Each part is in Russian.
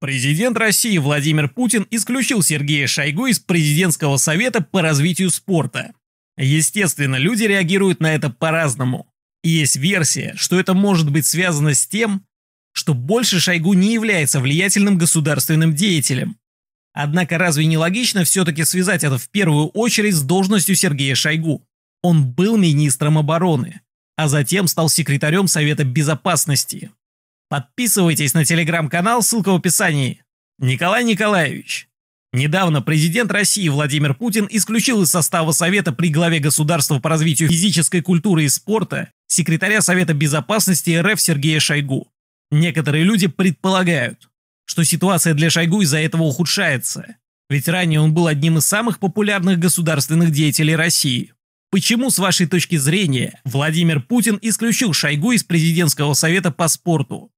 Президент России Владимир Путин исключил Сергея Шойгу из президентского совета по развитию спорта. Естественно, люди реагируют на это по-разному. есть версия, что это может быть связано с тем, что больше Шойгу не является влиятельным государственным деятелем. Однако разве не логично все-таки связать это в первую очередь с должностью Сергея Шойгу? Он был министром обороны, а затем стал секретарем Совета Безопасности. Подписывайтесь на телеграм-канал, ссылка в описании. Николай Николаевич. Недавно президент России Владимир Путин исключил из состава Совета при главе государства по развитию физической культуры и спорта секретаря Совета безопасности РФ Сергея Шойгу. Некоторые люди предполагают, что ситуация для Шойгу из-за этого ухудшается, ведь ранее он был одним из самых популярных государственных деятелей России. Почему, с вашей точки зрения, Владимир Путин исключил Шойгу из президентского совета по спорту?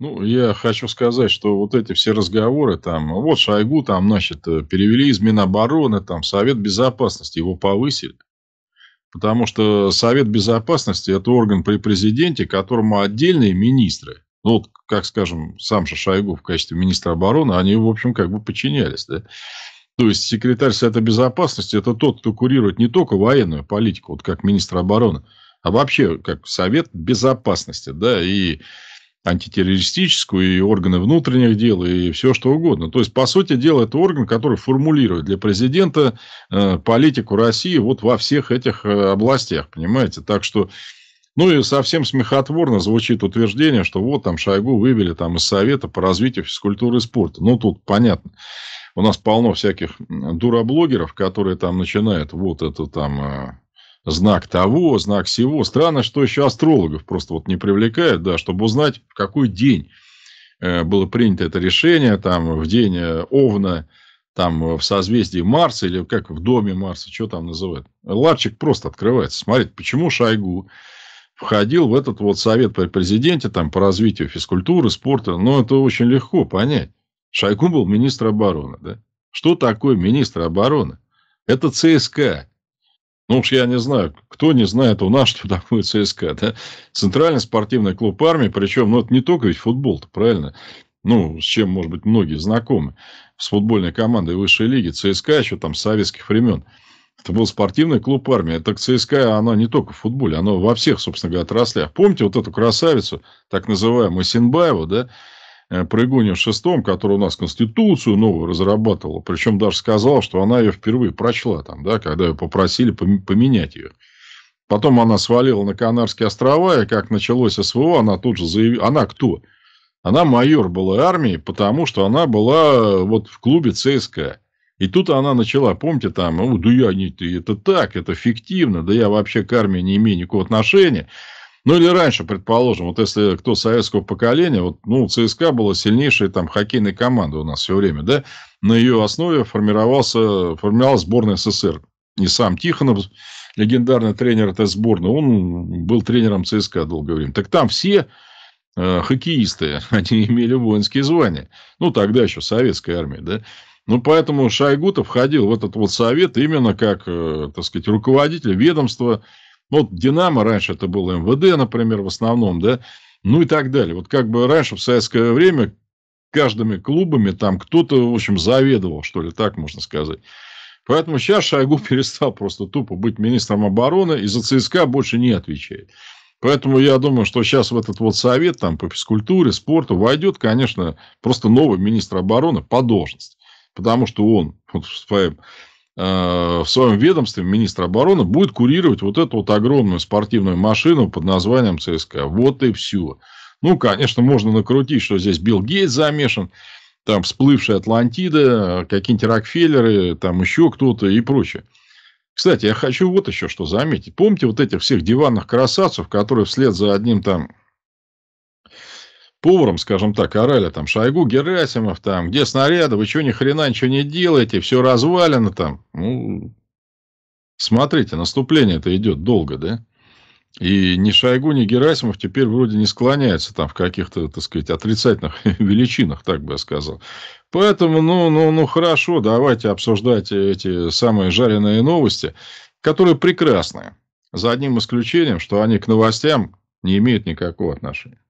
Ну, я хочу сказать, что вот эти все разговоры, там, вот Шойгу, там, значит, э, перевели из Минобороны, там, Совет Безопасности, его повысили. Потому что Совет Безопасности – это орган при президенте, которому отдельные министры, ну, вот, как, скажем, сам же Шойгу в качестве министра обороны, они, в общем, как бы подчинялись, да? То есть, секретарь Совета Безопасности – это тот, кто курирует не только военную политику, вот как министр обороны, а вообще как Совет Безопасности, да, и антитеррористическую, и органы внутренних дел, и все что угодно. То есть, по сути дела, это орган, который формулирует для президента э, политику России вот во всех этих э, областях, понимаете? Так что, ну и совсем смехотворно звучит утверждение, что вот там Шойгу вывели там из Совета по развитию физкультуры и спорта. Ну, тут понятно. У нас полно всяких дураблогеров, которые там начинают вот это там э, знак того, знак всего. Странно, что еще астрологов просто вот не привлекают, да, чтобы узнать, в какой день э, было принято это решение, там, в день э, Овна, там, э, в созвездии Марса, или как в доме Марса, что там называют. Ларчик просто открывается. Смотрите, почему Шойгу входил в этот вот совет при президенте там, по развитию физкультуры, спорта, но ну, это очень легко понять. Шойгу был министр обороны. Да? Что такое министр обороны? Это ЦСКА. Ну уж я не знаю, кто не знает у нас, что такое ЦСКА. Да? Центральный спортивный клуб армии, причем, ну это не только ведь футбол-то, правильно? Ну, с чем, может быть, многие знакомы. С футбольной командой высшей лиги, ЦСКА еще там с советских времен. Это был спортивный клуб армии. Так ЦСКА, она не только в футболе, она во всех, собственно говоря, отраслях. Помните вот эту красавицу, так называемую Синбаеву, да? Э, Прыгуне шестом, которая у нас Конституцию новую разрабатывала, причем даже сказала, что она ее впервые прочла, там, да, когда ее попросили поменять ее. Потом она свалила на Канарские острова, и как началось СВО, она тут же заявила... Она кто? Она майор была армии, потому что она была э, вот в клубе ЦСКА. И тут она начала, помните, там, да я не, это так, это фиктивно, да я вообще к армии не имею никакого отношения. Ну, или раньше, предположим, вот если кто советского поколения, вот, ну, ЦСКА была сильнейшая там хоккейная команда у нас все время, да, на ее основе формировался, формировалась сборная СССР. И сам Тихонов, легендарный тренер этой сборной, он был тренером ЦСКА долгое время. Так там все э, хоккеисты, они имели воинские звания. Ну, тогда еще советская армия, да. Ну, поэтому Шойгутов входил в этот вот совет именно как, э, так сказать, руководитель ведомства, ну, вот «Динамо» раньше это было МВД, например, в основном, да, ну и так далее. Вот как бы раньше, в советское время, каждыми клубами там кто-то, в общем, заведовал, что ли, так можно сказать. Поэтому сейчас Шойгу перестал просто тупо быть министром обороны и за ЦСКА больше не отвечает. Поэтому я думаю, что сейчас в этот вот совет там, по физкультуре, спорту войдет, конечно, просто новый министр обороны по должности. Потому что он вот, в своем Э, в своем ведомстве министр обороны будет курировать вот эту вот огромную спортивную машину под названием ЦСКА. Вот и все. Ну, конечно, можно накрутить, что здесь Билл Гейтс замешан, там всплывшая Атлантида, какие-нибудь Рокфеллеры, там еще кто-то и прочее. Кстати, я хочу вот еще что заметить. Помните вот этих всех диванных красавцев, которые вслед за одним там поваром, скажем так, орали там Шойгу, Герасимов, там, где снаряды, вы что ни хрена ничего не делаете, все развалено там. Ну, смотрите, наступление это идет долго, да? И ни Шойгу, ни Герасимов теперь вроде не склоняются там в каких-то, так сказать, отрицательных величинах, так бы я сказал. Поэтому, ну, ну, ну, хорошо, давайте обсуждать эти самые жареные новости, которые прекрасные. За одним исключением, что они к новостям не имеют никакого отношения.